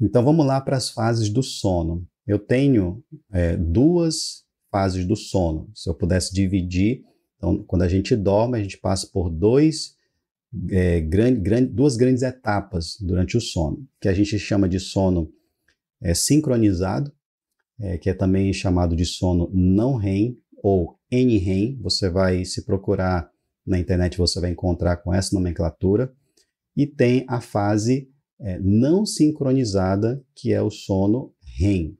Então vamos lá para as fases do sono. Eu tenho é, duas fases do sono. Se eu pudesse dividir, então, quando a gente dorme, a gente passa por dois, é, grande, grande, duas grandes etapas durante o sono, que a gente chama de sono é, sincronizado, é, que é também chamado de sono não REM ou NREM. Você vai se procurar na internet, você vai encontrar com essa nomenclatura. E tem a fase é, não sincronizada, que é o sono REM.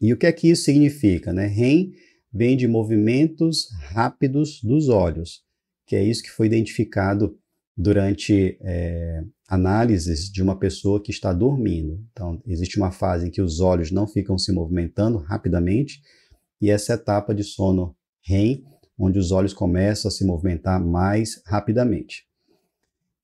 E o que é que isso significa? Né? REM vem de movimentos rápidos dos olhos, que é isso que foi identificado durante é, análises de uma pessoa que está dormindo. Então, existe uma fase em que os olhos não ficam se movimentando rapidamente, e essa etapa de sono REM, onde os olhos começam a se movimentar mais rapidamente.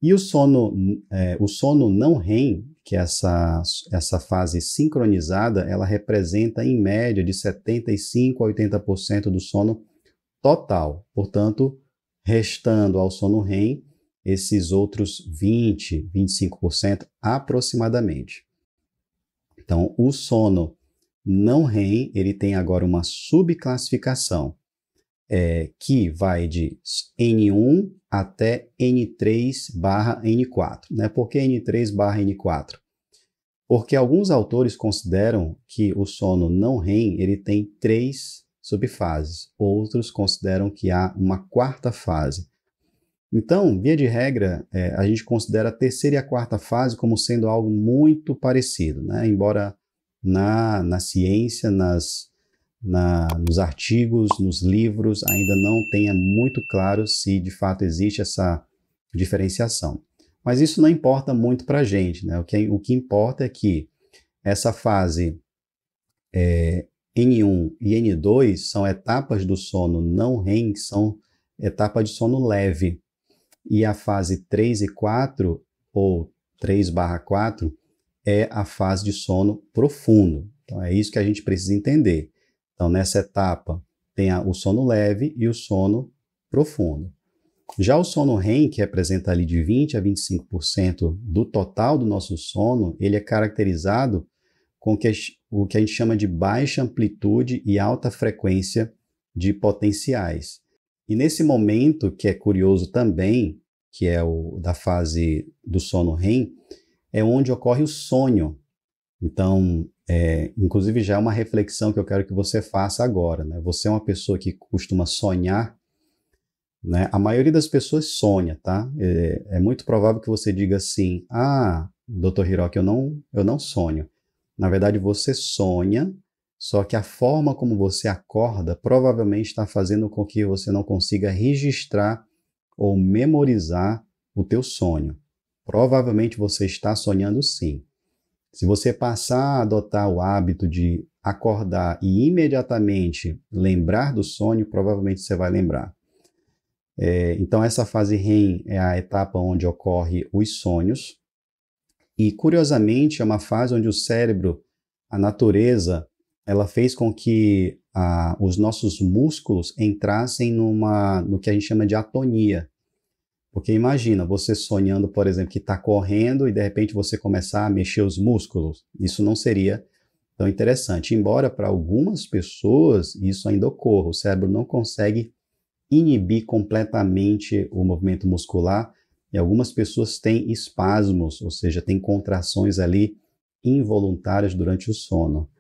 E o sono, é, o sono não REM, que é essa, essa fase sincronizada, ela representa em média de 75% a 80% do sono total. Portanto, restando ao sono REM esses outros 20, 25% aproximadamente. Então, o sono não REM, ele tem agora uma subclassificação é, que vai de N1 até N3 barra N4. Né? Por que N3 barra N4? Porque alguns autores consideram que o sono não REM ele tem três subfases, outros consideram que há uma quarta fase. Então, via de regra, é, a gente considera a terceira e a quarta fase como sendo algo muito parecido, né? embora na, na ciência, nas na, nos artigos, nos livros, ainda não tenha muito claro se de fato existe essa diferenciação. Mas isso não importa muito para a gente. Né? O, que, é, o que importa é que essa fase é, N1 e N2 são etapas do sono não REM, são etapas de sono leve. E a fase 3 e 4, ou 3 barra 4, é a fase de sono profundo. Então é isso que a gente precisa entender. Então, nessa etapa, tem a, o sono leve e o sono profundo. Já o sono REM, que representa ali de 20 a 25% do total do nosso sono, ele é caracterizado com que, o que a gente chama de baixa amplitude e alta frequência de potenciais. E nesse momento, que é curioso também, que é o da fase do sono REM, é onde ocorre o sonho, então, é, inclusive já é uma reflexão que eu quero que você faça agora, né? Você é uma pessoa que costuma sonhar, né? A maioria das pessoas sonha, tá? É, é muito provável que você diga assim, ah, Dr. Hiroki, eu não, eu não sonho. Na verdade, você sonha, só que a forma como você acorda provavelmente está fazendo com que você não consiga registrar ou memorizar o teu sonho. Provavelmente você está sonhando sim. Se você passar a adotar o hábito de acordar e imediatamente lembrar do sonho, provavelmente você vai lembrar. É, então, essa fase REM é a etapa onde ocorrem os sonhos. E, curiosamente, é uma fase onde o cérebro, a natureza, ela fez com que a, ah, os nossos músculos entrassem numa, no que a gente chama de atonia, porque imagina, você sonhando, por exemplo, que está correndo e de repente você começar a mexer os músculos. Isso não seria tão interessante. Embora para algumas pessoas isso ainda ocorra, o cérebro não consegue inibir completamente o movimento muscular e algumas pessoas têm espasmos, ou seja, têm contrações ali involuntárias durante o sono.